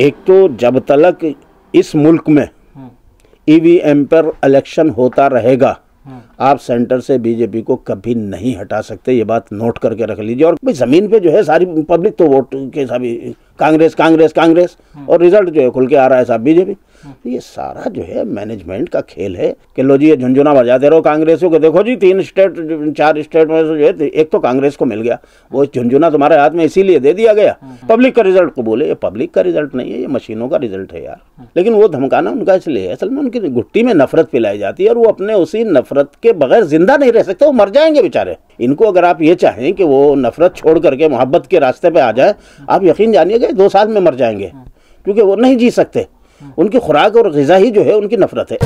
एक तो जब तक इस मुल्क में ईवीएम पर इलेक्शन होता रहेगा हम्म। आप सेंटर से बीजेपी को कभी नहीं हटा सकते ये बात नोट करके रख लीजिए और भाई जमीन पे जो है सारी पब्लिक तो वोट के सभी कांग्रेस कांग्रेस कांग्रेस हम्म। और रिजल्ट जो है खुल के आ रहा है साहब बीजेपी तो ये सारा जो है मैनेजमेंट का खेल है कि लो जी ये झुंझुना बजाते रहो कांग्रेस को देखो जी तीन स्टेट चार स्टेट में जो है तो एक तो कांग्रेस को मिल गया वो झुंझुना तुम्हारे हाथ में इसीलिए दे दिया गया पब्लिक का रिजल्ट को बोले ये पब्लिक का रिजल्ट नहीं है ये मशीनों का रिजल्ट है यार लेकिन वो धमकाना उनका इसलिए असल में उनकी गुट्टी में नफरत पिलाई जाती है और वो अपने उसी नफरत के बगैर जिंदा नहीं रह सकते वो मर जाएंगे बेचारे इनको अगर आप ये चाहें कि वो नफरत छोड़ करके मोहब्बत के रास्ते पे आ जाए आप यकीन जानिएगा दो साल में मर जाएंगे क्योंकि वो नहीं जी सकते उनकी खुराक और गज़ा ही जो है उनकी नफरत है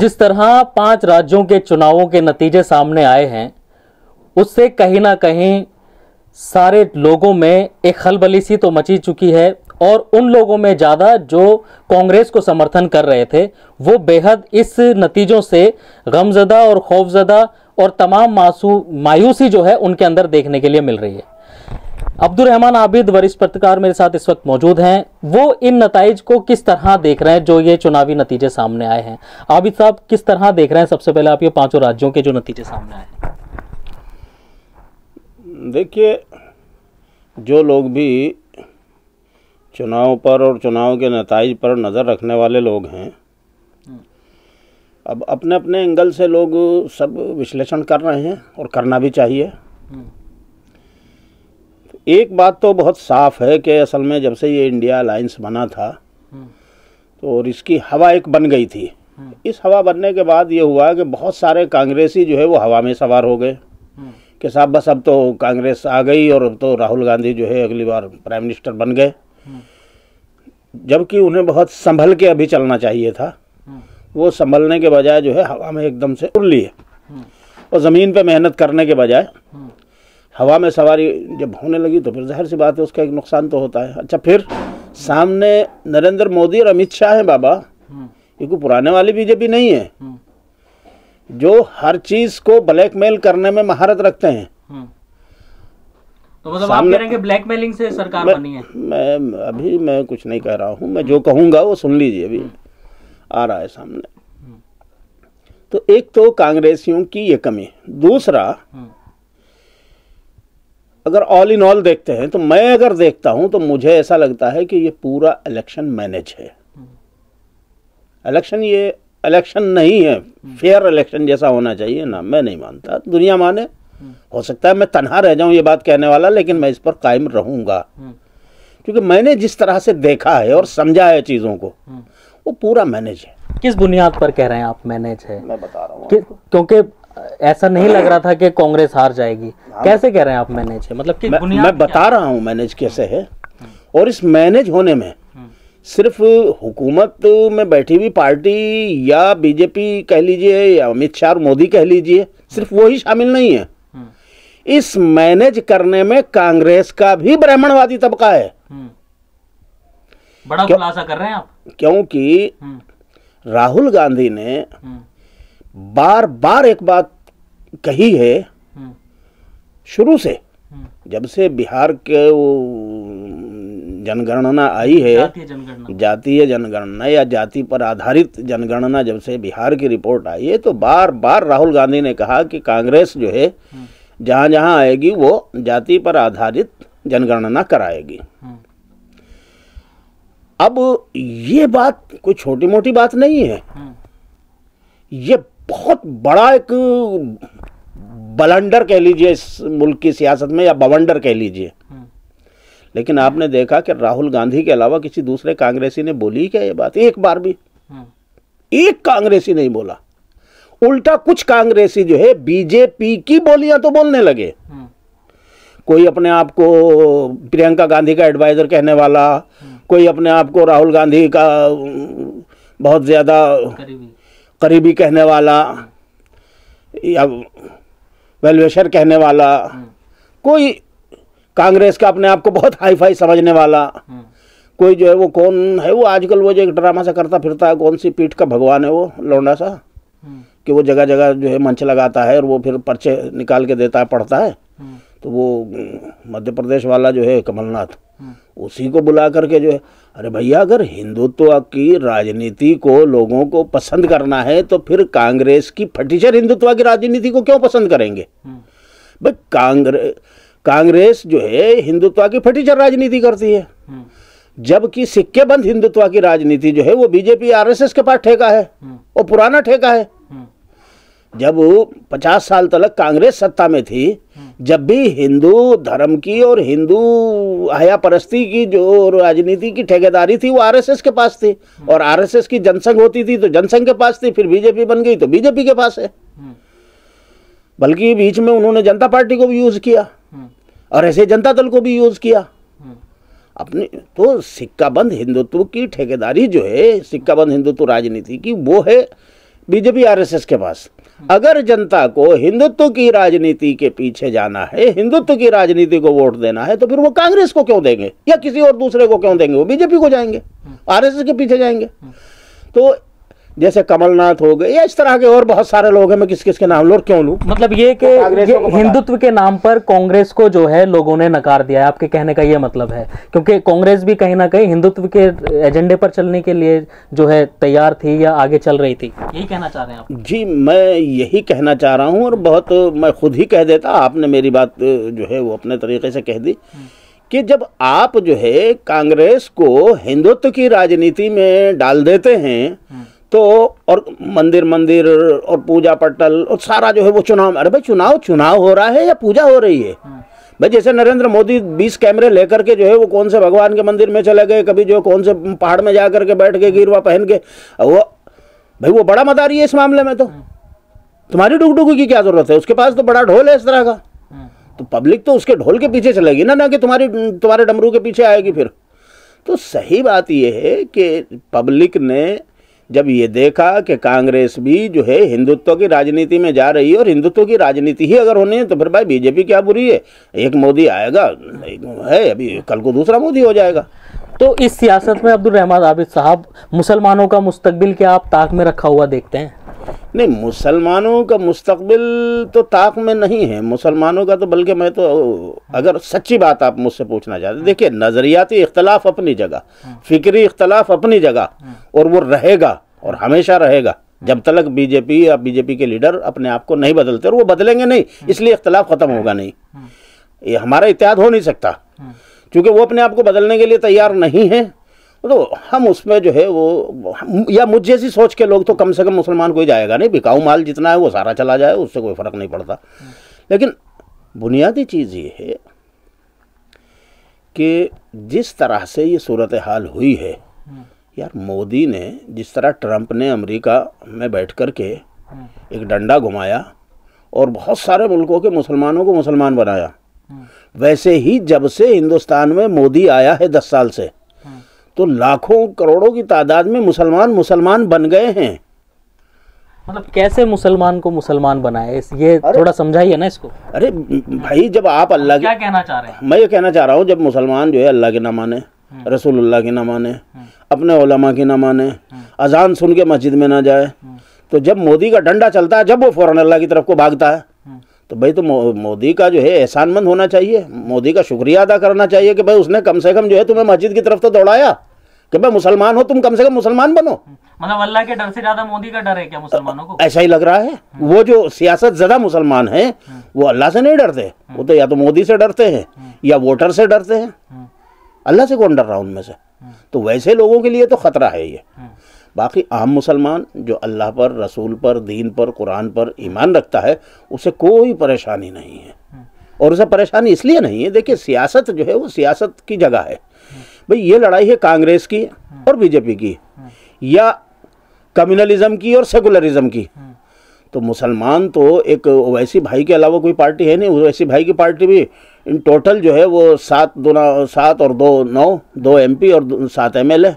जिस तरह पांच राज्यों के चुनावों के नतीजे सामने आए हैं उससे कहीं ना कहीं सारे लोगों में एक खलबली सी तो मची चुकी है और उन लोगों में ज़्यादा जो कांग्रेस को समर्थन कर रहे थे वो बेहद इस नतीजों से गमजदा और खौफजदा और तमाम मासू मायूसी जो है उनके अंदर देखने के लिए मिल रही है अब्दुलरहमान आबिद वरिष्ठ पत्रकार मेरे साथ इस वक्त मौजूद हैं वो इन नतज को किस तरह देख रहे हैं जो ये चुनावी नतीजे सामने आए हैं आबिद साहब किस तरह देख रहे हैं सबसे पहले आप ये पांचों राज्यों के जो नतीजे सामने आए हैं देखिए जो लोग भी चुनाव पर और चुनाव के नतज पर नज़र रखने वाले लोग हैं अब अपने अपने एंगल से लोग सब विश्लेषण कर रहे हैं और करना भी चाहिए एक बात तो बहुत साफ है कि असल में जब से ये इंडिया अलायंस बना था तो और इसकी हवा एक बन गई थी इस हवा बनने के बाद ये हुआ कि बहुत सारे कांग्रेसी जो है वो हवा में सवार हो गए कि साहब बस अब तो कांग्रेस आ गई और अब तो राहुल गांधी जो है अगली बार प्राइम मिनिस्टर बन गए जबकि उन्हें बहुत संभल के अभी चलना चाहिए था वो संभलने के बजाय जो है हवा में एकदम से उड़ लिए और ज़मीन पे मेहनत करने के बजाय हवा में सवारी जब होने लगी तो फिर जहर सी बात है उसका एक नुकसान तो होता है अच्छा फिर सामने नरेंद्र मोदी और अमित शाह हैं बाबा ये कोई पुराने वाली बीजेपी नहीं है जो हर चीज़ को ब्लैकमेल करने में महारत रखते हैं तो मतलब आप कह रहे हैं कि ब्लैकमेलिंग से सरकार मैं, बनी है मैं अभी मैं कुछ नहीं कह रहा हूँ मैं जो कहूंगा वो सुन लीजिए अभी आ रहा है सामने तो एक तो कांग्रेसियों की ये कमी दूसरा अगर ऑल इन ऑल देखते हैं तो मैं अगर देखता हूं तो मुझे ऐसा लगता है कि ये पूरा इलेक्शन मैनेज है इलेक्शन ये इलेक्शन नहीं है फेयर इलेक्शन जैसा होना चाहिए ना मैं नहीं मानता दुनिया माने हो सकता है मैं तनहा रह जाऊं ये बात कहने वाला लेकिन मैं इस पर कायम रहूंगा क्योंकि मैंने जिस तरह से देखा है और समझा है चीज़ों को वो पूरा मैनेज है किस बुनियाद पर कह रहे हैं आप मैनेज है मैं बता रहा हूँ क्योंकि ऐसा नहीं लग रहा था कि कांग्रेस हार जाएगी हाँ। कैसे कह रहे हैं आप मैनेज है मतलब कि मैं, मैं बता रहा हूँ मैनेज कैसे है हम्म। और इस मैनेज होने में हम्म। सिर्फ हुकूमत में बैठी हुई पार्टी या बीजेपी कह लीजिए या अमित शाह और मोदी कह लीजिए सिर्फ वो ही शामिल नहीं है हम्म। इस मैनेज करने में कांग्रेस का भी ब्राह्मणवादी तबका है बड़ा खुलासा कर रहे हैं आप क्योंकि हम्म। राहुल गांधी ने हम्म। बार बार एक बात कही है हम्म। शुरू से जब से बिहार के वो जनगणना आई है जातीय जनगणना या जाति पर आधारित जनगणना जब से बिहार की रिपोर्ट आई है तो बार बार राहुल गांधी ने कहा कि कांग्रेस जो है जहाँ जहाँ आएगी वो जाति पर आधारित जनगणना कराएगी अब ये बात कोई छोटी मोटी बात नहीं है हाँ। ये बहुत बड़ा एक बलंडर कह लीजिए इस मुल्क की सियासत में या बवंडर कह लीजिए हाँ। लेकिन आपने देखा कि राहुल गांधी के अलावा किसी दूसरे कांग्रेसी ने बोली क्या ये बात एक बार भी हाँ। एक कांग्रेसी नहीं बोला उल्टा कुछ कांग्रेसी जो है बीजेपी की बोलियां तो बोलने लगे कोई अपने आप को प्रियंका गांधी का एडवाइजर कहने वाला कोई अपने आप को राहुल गांधी का बहुत ज़्यादा करीबी।, करीबी कहने वाला या वेलवेशर कहने वाला हाँ। कोई कांग्रेस का अपने आप को बहुत हाई फाई समझने वाला हाँ। कोई जो है वो कौन है वो आजकल वो जो एक ड्रामा सा करता फिरता है कौन सी पीठ का भगवान है वो लौंडा सा हाँ। कि वो जगह जगह जो है मंच लगाता है और वो फिर पर्चे निकाल के देता है पढ़ता है तो वो मध्य प्रदेश वाला जो है कमलनाथ उसी को बुला करके जो है अरे भैया अगर हिंदुत्व की राजनीति को लोगों को पसंद करना है तो फिर कांग्रेस की फटीचर हिंदुत्व की राजनीति को क्यों पसंद करेंगे हम्म। भाई कांग्रेस कांग्रेस जो है हिंदुत्व की फटीचर राजनीति करती है हम्म। जबकि सिक्के बंद हिंदुत्व की राजनीति जो है वो बीजेपी आरएसएस के पास ठेका है हम्म। वो पुराना ठेका है जब पचास साल तक कांग्रेस सत्ता में थी जब भी हिंदू धर्म की और हिंदू हया परस्ती की जो राजनीति की ठेकेदारी थी वो आरएसएस के पास थी और आरएसएस की जनसंघ होती थी तो जनसंघ के पास थी फिर बीजेपी बन गई तो बीजेपी के पास है बल्कि बीच में उन्होंने जनता पार्टी को भी यूज़ किया और ऐसे जनता दल को भी यूज़ किया अपने तो सिक्काबंद हिंदुत्व की ठेकेदारी जो है सिक्काबंद हिंदुत्व राजनीति की वो है बीजेपी आरएसएस के पास अगर जनता को हिंदुत्व की राजनीति के पीछे जाना है हिंदुत्व की राजनीति को वोट देना है तो फिर वो कांग्रेस को क्यों देंगे या किसी और दूसरे को क्यों देंगे वो बीजेपी को जाएंगे हम्म। आरएसएस के पीछे जाएंगे हम्म। तो जैसे कमलनाथ हो गए या इस तरह के और बहुत सारे लोग हैं मैं किस किस के नाम लोग क्यों लूँ मतलब ये कि तो हिंदुत्व के नाम पर कांग्रेस को जो है लोगों ने नकार दिया है आपके कहने का ये मतलब है क्योंकि कांग्रेस भी कहीं ना कहीं हिंदुत्व के एजेंडे पर चलने के लिए जो है तैयार थी या आगे चल रही थी यही कहना चाह रहे हैं आप जी मैं यही कहना चाह रहा हूँ और बहुत मैं खुद ही कह देता आपने मेरी बात जो है वो अपने तरीके से कह दी कि जब आप जो है कांग्रेस को हिंदुत्व की राजनीति में डाल देते हैं तो और मंदिर मंदिर और पूजा पटल और सारा जो है वो चुनाव अरे भाई चुनाव चुनाव हो रहा है या पूजा हो रही है हाँ। भाई जैसे नरेंद्र मोदी बीस कैमरे लेकर के जो है वो कौन से भगवान के मंदिर में चले गए कभी जो कौन से पहाड़ में जा करके बैठ के गिरवा पहन के वो भाई वो बड़ा मदारी है इस मामले में तो हाँ। तुम्हारी डुगडुगी की क्या जरूरत है उसके पास तो बड़ा ढोल है इस तरह का हाँ। तो पब्लिक तो उसके ढोल के पीछे चलेगी ना ना कि तुम्हारी तुम्हारे डमरू के पीछे आएगी फिर तो सही बात यह है कि पब्लिक ने जब ये देखा कि कांग्रेस भी जो है हिंदुत्व की राजनीति में जा रही है और हिंदुत्व की राजनीति ही अगर होनी है तो फिर भाई बीजेपी क्या बुरी है एक मोदी आएगा है अभी कल को दूसरा मोदी हो जाएगा तो इस सियासत में अब्दुल रहमान आबिद साहब मुसलमानों का मुस्तबिल क्या आप ताक में रखा हुआ देखते हैं नहीं मुसलमानों का मुस्तबिल तो ताक में नहीं है मुसलमानों का तो बल्कि मैं तो अगर सच्ची बात आप मुझसे पूछना चाहते हाँ। देखिए नज़रियाती इख्तलाफ अपनी जगह फ़िक्री इख्तलाफ अपनी जगह हाँ। और वो रहेगा और हमेशा रहेगा हाँ। जब तक बीजेपी या बीजेपी के लीडर अपने आप को नहीं बदलते और वो बदलेंगे नहीं इसलिए इख्तलाफ ख़त्म होगा नहीं ये हमारा इतिहाद हो नहीं सकता क्योंकि वो अपने आप को बदलने के लिए तैयार नहीं है तो हम उसमें जो है वो या मुझ जैसी सोच के लोग तो कम से कम मुसलमान कोई जाएगा नहीं बिकाऊ माल जितना है वो सारा चला जाए उससे कोई फ़र्क नहीं पड़ता लेकिन बुनियादी चीज़ ये है कि जिस तरह से ये सूरत हाल हुई है यार मोदी ने जिस तरह ट्रंप ने अमेरिका में बैठ कर के एक डंडा घुमाया और बहुत सारे मुल्कों के मुसलमानों को मुसलमान बनाया वैसे ही जब से हिंदुस्तान में मोदी आया है दस साल से तो लाखों करोड़ों की तादाद में मुसलमान मुसलमान बन गए हैं मतलब कैसे मुसलमान को मुसलमान बनाए ये थोड़ा समझाइए ना इसको अरे भाई जब आप अल्लाह क्या कहना चाह रहे हैं मैं ये कहना चाह रहा हूँ जब मुसलमान जो है अल्लाह के ना माने हम्म। रसूलुल्लाह के ना माने हम्म। अपने ओलमा के ना माने हम्म। अजान सुन के मस्जिद में ना जाए तो जब मोदी का डंडा चलता है जब वो फ़ौरन अल्लाह की तरफ को भागता है तो भाई तो मोदी का जो है एहसानमंद होना चाहिए मोदी का शुक्रिया अदा करना चाहिए कि भाई उसने कम से कम जो है तुम्हें मस्जिद की तरफ तो दौड़ाया कि भाई मुसलमान हो तुम कम से कम मुसलमान बनो मतलब अल्लाह के डर से ज्यादा मोदी का डर है क्या मुसलमानों को ऐसा ही लग रहा है हम्म। वो जो सियासत ज्यादा मुसलमान है हम्म। वो अल्लाह से नहीं डरते हम्म। वो तो या तो मोदी से डरते हैं या वोटर से डरते हैं अल्लाह से कौन डर रहा उनमें से तो वैसे लोगों के लिए तो खतरा है ये बाकी आम मुसलमान जो अल्लाह पर रसूल पर दीन पर कुरान पर ईमान रखता है उसे कोई परेशानी नहीं है हम्म। और उसे परेशानी इसलिए नहीं है देखिए सियासत जो है वो सियासत की जगह है भाई ये लड़ाई है कांग्रेस की हम्म। और बीजेपी की हम्म। या कम्युनलिज्म की और सेकुलरिज्म की तो मुसलमान तो एक ओवैसी भाई के अलावा कोई पार्टी है नहीं ओवैसी भाई की पार्टी भी इन टोटल जो है वो सात दो सात और दो नौ दो एमपी और सात एमएलए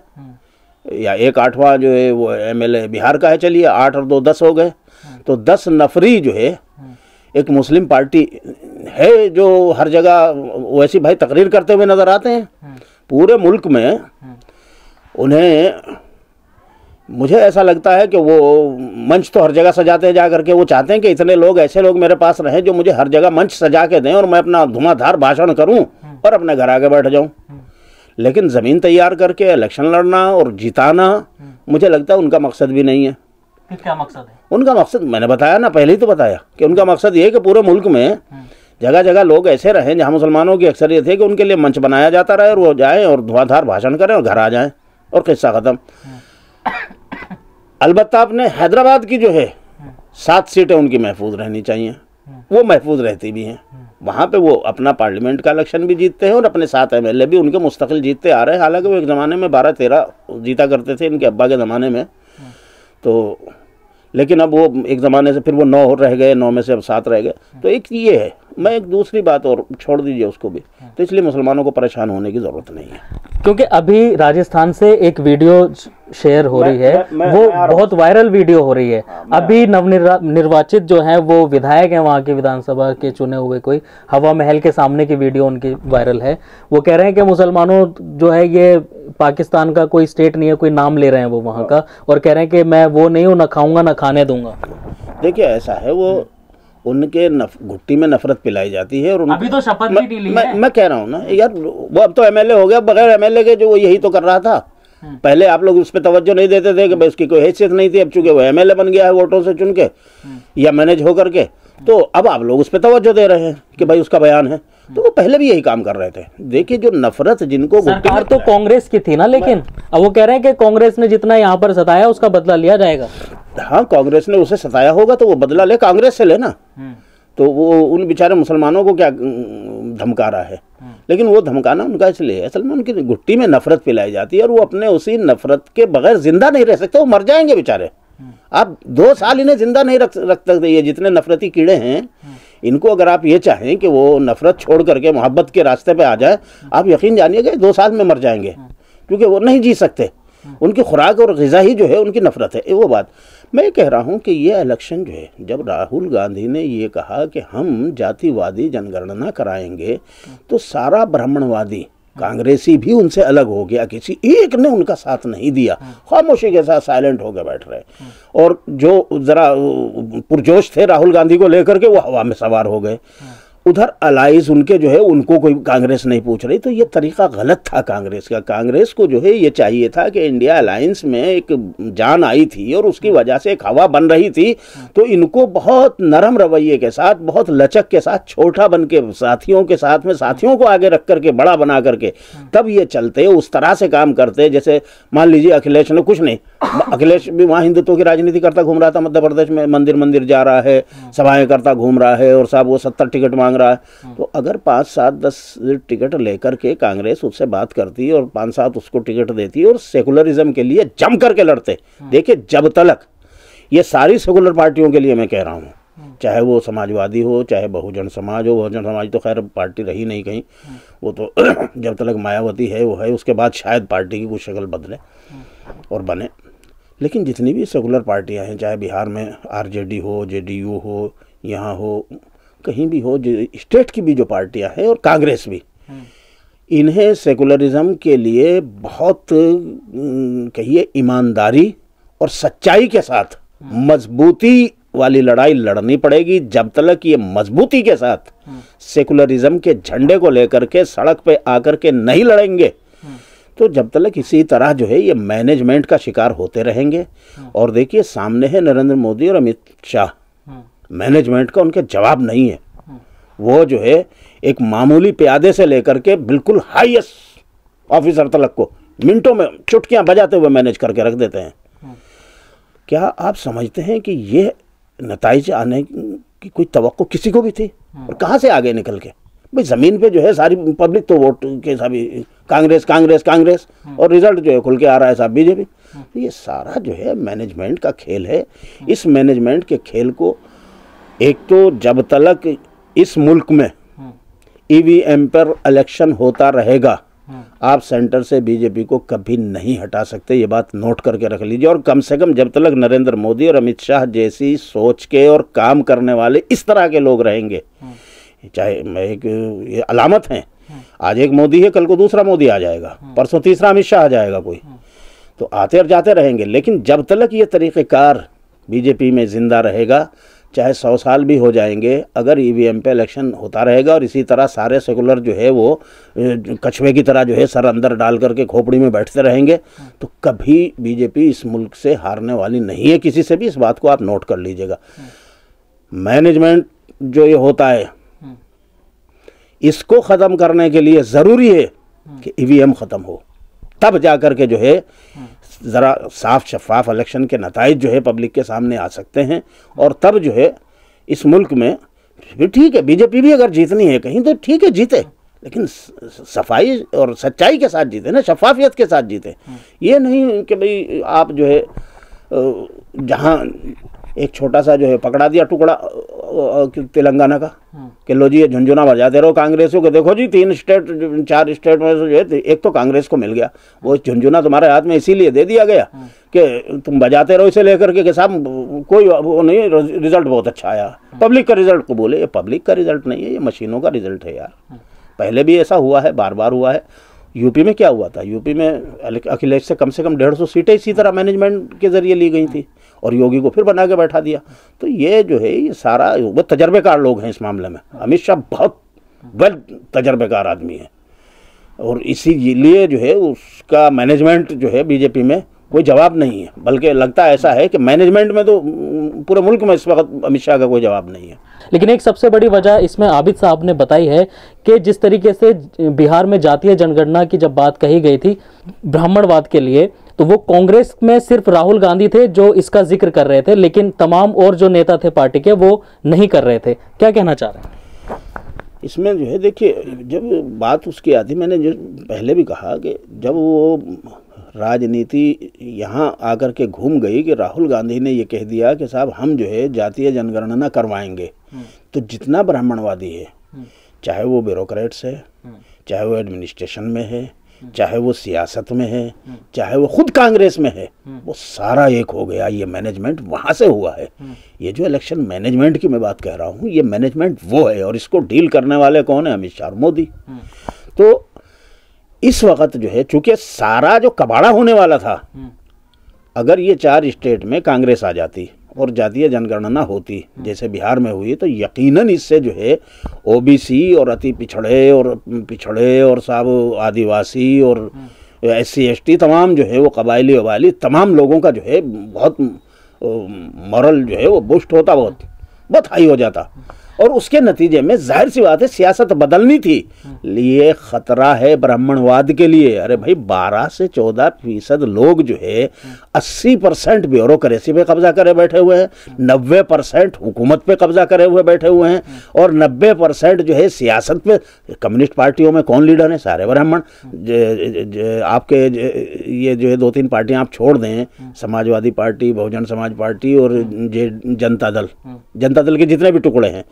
या एक आठवां जो है वो एमएलए बिहार का है चलिए आठ और दो दस हो गए तो दस नफरी जो है एक मुस्लिम पार्टी है जो हर जगह वैसी भाई तकरीर करते हुए नज़र आते हैं पूरे मुल्क में उन्हें मुझे ऐसा लगता है कि वो मंच तो हर जगह सजाते हैं जा करके वो चाहते हैं कि इतने लोग ऐसे लोग मेरे पास रहें जो मुझे हर जगह मंच सजा के दें और मैं अपना धुआंधार भाषण करूं और अपने घर आगे बैठ जाऊं लेकिन ज़मीन तैयार करके इलेक्शन लड़ना और जिताना हम्म। मुझे लगता है उनका मकसद भी नहीं है क्या मकसद है उनका मकसद मैंने बताया ना पहले ही तो बताया कि उनका हम्म। मकसद ये है कि पूरे मुल्क में हम्म। जगह जगह लोग ऐसे रहें जहाँ मुसलमानों की अक्सरियत है कि उनके लिए मंच बनाया जाता रहे और वो जाएँ और धुआंधार भाषण करें और घर आ जाएँ और किस्सा ख़त्म अलबत् आपने हैदराबाद की जो है सात सीटें उनकी महफूज रहनी चाहिए वो महफूज रहती भी हैं वहाँ पे वो अपना पार्लियामेंट का इलेक्शन भी जीतते हैं और अपने साथ एम भी उनके मुस्तकिल जीतते आ रहे हैं हालांकि वो एक ज़माने में बारह तेरह जीता करते थे इनके अब्बा के ज़माने में तो लेकिन अब वो एक ज़माने से फिर वो नौ रह गए नौ में से अब सात रह गए तो एक ये है मैं एक दूसरी बात और छोड़ दीजिए उसको भी तो इसलिए मुसलमानों को परेशान होने की ज़रूरत नहीं है क्योंकि अभी राजस्थान से एक वीडियो शेयर हो रही है मैं, वो मैं बहुत वायरल वीडियो हो रही है हाँ, अभी निर्वाचित जो है वो विधायक है वहाँ के विधानसभा के चुने हुए कोई हवा महल के सामने की वीडियो उनकी वायरल है वो कह रहे हैं कि मुसलमानों जो है ये पाकिस्तान का कोई स्टेट नहीं है कोई नाम ले रहे हैं वो वहाँ हाँ। का और कह रहे हैं कि मैं वो नहीं हूँ ना खाऊंगा ना खाने दूंगा देखिए ऐसा है वो उनके नफ, घुट्टी में नफरत पिलाई जाती है और उनके, अभी तो शपथ भी मैं, मैं कह रहा हूँ ना यार वो अब तो एमएलए हो गया बगैर एमएलए के जो वो यही तो कर रहा था हम्म। पहले आप लोग उस पर तवज्जो नहीं देते थे कि भाई उसकी कोई हैसियत नहीं थी अब चूंकि वो एमएलए बन गया है वोटों से चुन के हम्म। या मैनेज होकर के तो अब आप लोग उस पर तवज्जो दे रहे हैं कि भाई उसका बयान है तो वो पहले भी यही काम कर रहे थे देखिए जो नफरत जिनको सरकार तो कांग्रेस की थी ना लेकिन अब वो कह रहे हैं कि कांग्रेस ने जितना यहाँ पर सताया उसका बदला लिया जाएगा हाँ कांग्रेस ने उसे सताया होगा तो वो बदला ले कांग्रेस से लेना हम्म। तो वो उन बेचारे मुसलमानों को क्या धमका रहा है हम्म। लेकिन वो धमकाना उनका इसलिए असल में उनकी गुट्टी में नफरत पिलाई जाती है और वो अपने उसी नफरत के बगैर जिंदा नहीं रह सकते वो मर जाएंगे बेचारे हम्म। आप दो साल इन्हें जिंदा नहीं रख रख सकते ये जितने नफरती कीड़े हैं इनको अगर आप ये चाहें कि वो नफरत छोड़ करके मोहब्बत के रास्ते पे आ जाए आप यकीन जानिएगा दो साल में मर जाएंगे हाँ। क्योंकि वो नहीं जी सकते हाँ। उनकी खुराक और गज़ा ही जो है उनकी नफरत है वो बात मैं कह रहा हूँ कि ये इलेक्शन जो है जब राहुल गांधी ने ये कहा कि हम जातिवादी जनगणना कराएंगे हाँ। तो सारा ब्राह्मणवादी कांग्रेसी भी उनसे अलग हो गया किसी एक ने उनका साथ नहीं दिया हाँ। खामोशी के साथ साइलेंट होकर बैठ रहे हाँ। और जो ज़रा पुरजोश थे राहुल गांधी को लेकर के वो हवा में सवार हो गए हाँ। उधर अलाइज उनके जो है उनको कोई कांग्रेस नहीं पूछ रही तो ये तरीका गलत था कांग्रेस का कांग्रेस को जो है ये चाहिए था कि इंडिया अलायंस में एक जान आई थी और उसकी वजह से एक हवा बन रही थी तो इनको बहुत नरम रवैये के साथ बहुत लचक के साथ छोटा बन के साथियों के साथ में साथियों को आगे रख करके बड़ा बना करके तब ये चलते उस तरह से काम करते जैसे मान लीजिए अखिलेश ने कुछ नहीं अखिलेश भी वहाँ हिंदुत्व की राजनीति करता घूम रहा था मध्य प्रदेश में मंदिर मंदिर जा रहा है सभाएं करता घूम रहा है और साहब वो सत्तर टिकट मांग मांग रहा है हाँ। तो अगर पाँच सात दस टिकट लेकर के कांग्रेस उससे बात करती और पाँच सात उसको टिकट देती और सेकुलरिज्म के लिए जम करके लड़ते हाँ। देखिए जब तलक ये सारी सेकुलर पार्टियों के लिए मैं कह रहा हूँ हाँ। चाहे वो समाजवादी हो चाहे बहुजन समाज हो बहुजन समाज तो खैर पार्टी रही नहीं कहीं वो तो जब तक मायावती है वो है उसके बाद शायद पार्टी की कुछ शक्ल बदले और बने लेकिन जितनी भी सेकुलर पार्टियां हैं चाहे बिहार में आरजेडी हो जेडीयू हो यहाँ हो कहीं भी हो स्टेट की भी जो पार्टियां हैं और कांग्रेस भी इन्हें सेकुलरिज्म के लिए बहुत कहिए ईमानदारी और सच्चाई के साथ मजबूती वाली लड़ाई लड़नी पड़ेगी जब तक ये मजबूती के साथ सेकुलरिज्म के झंडे को लेकर के सड़क पे आकर के नहीं लड़ेंगे तो जब तक इसी तरह जो है ये मैनेजमेंट का शिकार होते रहेंगे और देखिए सामने है नरेंद्र मोदी और अमित शाह मैनेजमेंट का उनके जवाब नहीं है वो जो है एक मामूली प्यादे से लेकर के बिल्कुल हाईएस्ट ऑफिसर तलक को मिनटों में चुटकियां बजाते हुए मैनेज करके रख देते हैं क्या आप समझते हैं कि ये नतज आने की कोई तो किसी को भी थी और कहाँ से आगे निकल के भाई ज़मीन पे जो है सारी पब्लिक तो वोट के सभी कांग्रेस कांग्रेस कांग्रेस और रिजल्ट जो है खुल के आ रहा है साहब बीजेपी ये सारा जो है मैनेजमेंट का खेल है इस मैनेजमेंट के खेल को एक तो जब तक इस मुल्क में ईवीएम हम्म। e पर इलेक्शन होता रहेगा हम्म। आप सेंटर से बीजेपी को कभी नहीं हटा सकते ये बात नोट करके रख लीजिए और कम से कम जब तक नरेंद्र मोदी और अमित शाह जैसी सोच के और काम करने वाले इस तरह के लोग रहेंगे हम्म। चाहे एक ये अलामत हैं आज एक मोदी है कल को दूसरा मोदी आ जाएगा परसों तीसरा अमित शाह आ जाएगा कोई तो आते और जाते रहेंगे लेकिन जब तक ये तरीक़ेकार बीजेपी में ज़िंदा रहेगा चाहे सौ साल भी हो जाएंगे अगर ई e वी पे इलेक्शन होता रहेगा और इसी तरह सारे सेकुलर जो है वो कछुए की तरह जो है सर अंदर डाल करके खोपड़ी में बैठते रहेंगे तो कभी बीजेपी इस मुल्क से हारने वाली नहीं है किसी से भी इस बात को आप नोट कर लीजिएगा मैनेजमेंट जो ये होता है इसको ख़त्म करने के लिए ज़रूरी है कि ई e ख़त्म हो तब जा के जो है ज़रा साफ शफाफ इलेक्शन के नतज जो है पब्लिक के सामने आ सकते हैं और तब जो है इस मुल्क में ठीक है बीजेपी भी अगर जीतनी है कहीं तो ठीक है जीते लेकिन सफाई और सच्चाई के साथ जीते ना शफाफियत के साथ जीते ये नहीं कि भाई आप जो है जहाँ एक छोटा सा जो है पकड़ा दिया टुकड़ा तेलंगाना का हाँ। कि लो जी ये झुंझुना बजाते रहो कांग्रेस को देखो जी तीन स्टेट चार स्टेट में जो है तो एक तो कांग्रेस को मिल गया वो हाँ। झुंझुना तुम्हारे हाथ में इसीलिए दे दिया गया हाँ। कि तुम बजाते रहो इसे लेकर के साहब कोई वो नहीं रिजल्ट बहुत अच्छा आया पब्लिक का रिजल्ट को बोले ये पब्लिक का रिजल्ट नहीं है ये मशीनों का रिजल्ट है यार पहले भी ऐसा हुआ है बार बार हुआ है यूपी में क्या हुआ था यूपी में अखिलेश से कम से कम डेढ़ सौ सीटें इसी तरह मैनेजमेंट के जरिए ली गई थी और योगी को फिर बना के बैठा दिया तो ये जो है ये सारा वो तजर्बेकार लोग हैं इस मामले में अमित शाह बहुत वेल तजर्बेकार आदमी है और इसी लिए जो है उसका मैनेजमेंट जो है बीजेपी में कोई जवाब नहीं है बल्कि लगता ऐसा है कि मैनेजमेंट में तो पूरे मुल्क में इस वक्त अमित शाह का कोई जवाब नहीं है लेकिन एक सबसे बड़ी वजह इसमें आबिद साहब ने बताई है कि जिस तरीके से बिहार में जातीय जनगणना की जब बात कही गई थी ब्राह्मणवाद के लिए तो वो कांग्रेस में सिर्फ राहुल गांधी थे जो इसका जिक्र कर रहे थे लेकिन तमाम और जो नेता थे पार्टी के वो नहीं कर रहे थे क्या कहना चाह रहे हैं इसमें जो है देखिए जब बात उसकी आती मैंने जो पहले भी कहा कि जब वो राजनीति यहाँ आकर के घूम गई कि राहुल गांधी ने ये कह दिया कि साहब हम जो है जातीय जनगणना करवाएंगे हम्म। तो जितना ब्राह्मणवादी है हम्म। चाहे वो ब्यूरोक्रेट्स है हम्म। चाहे वो एडमिनिस्ट्रेशन में है चाहे वो सियासत में है चाहे वो खुद कांग्रेस में है वो सारा एक हो गया ये मैनेजमेंट वहाँ से हुआ है ये जो इलेक्शन मैनेजमेंट की मैं बात कह रहा हूँ ये मैनेजमेंट वो है और इसको डील करने वाले कौन है अमित शाह मोदी तो इस वक्त जो है चूंकि सारा जो कबाड़ा होने वाला था हम्म। अगर ये चार स्टेट में कांग्रेस आ जाती और जातीय जनगणना होती हम्म। जैसे बिहार में हुई तो यकीनन इससे जो है ओबीसी और अति पिछड़े और पिछड़े और साब आदिवासी और हम्म। एस सी तमाम जो है वो कबायली वबायली तमाम लोगों का जो है बहुत मॉरल जो है वो बुस्ट होता बहुत बहुत हाई हो जाता और उसके नतीजे में जाहिर सी बात है सियासत बदलनी थी लिए खतरा है ब्राह्मणवाद के लिए अरे भाई 12 से 14 फीसद लोग जो है 80 परसेंट ब्यूरोसी पे कब्जा करे बैठे हुए हैं 90 परसेंट हुकूमत पे कब्जा करे हुए बैठे हुए हैं और 90 परसेंट जो है सियासत पे कम्युनिस्ट पार्टियों में कौन लीडर है सारे ब्राह्मण आपके ये जो है दो तीन पार्टियां आप छोड़ दें समाजवादी पार्टी बहुजन समाज पार्टी और जनता दल जनता दल के जितने भी टुकड़े हैं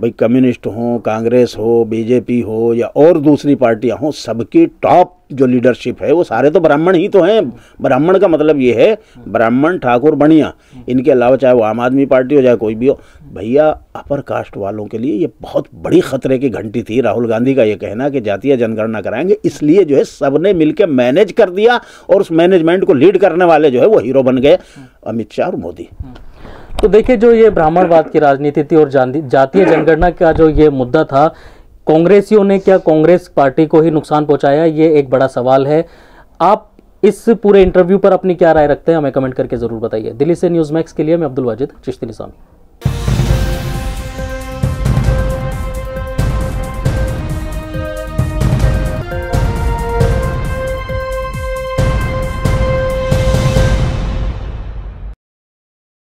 भाई कम्युनिस्ट हो कांग्रेस हो बीजेपी हो या और दूसरी पार्टियां हों सबकी टॉप जो लीडरशिप है वो सारे तो ब्राह्मण ही तो हैं ब्राह्मण का मतलब ये है ब्राह्मण ठाकुर बनिया इनके अलावा चाहे वो आम आदमी पार्टी हो चाहे कोई भी हो भैया अपर कास्ट वालों के लिए ये बहुत बड़ी खतरे की घंटी थी राहुल गांधी का ये कहना कि जातीय जनगणना कराएंगे इसलिए जो है सब ने मिलकर मैनेज कर दिया और उस मैनेजमेंट को लीड करने वाले जो है वो हीरो बन गए अमित शाह और मोदी तो देखिए जो ये ब्राह्मणवाद की राजनीति थी और जातीय जनगणना का जो ये मुद्दा था कांग्रेसियों ने क्या कांग्रेस पार्टी को ही नुकसान पहुंचाया ये एक बड़ा सवाल है आप इस पूरे इंटरव्यू पर अपनी क्या राय रखते हैं हमें कमेंट करके जरूर बताइए दिल्ली से न्यूज मैक्स के लिए मैं अब्दुल वाजिद चिश्ती निसामी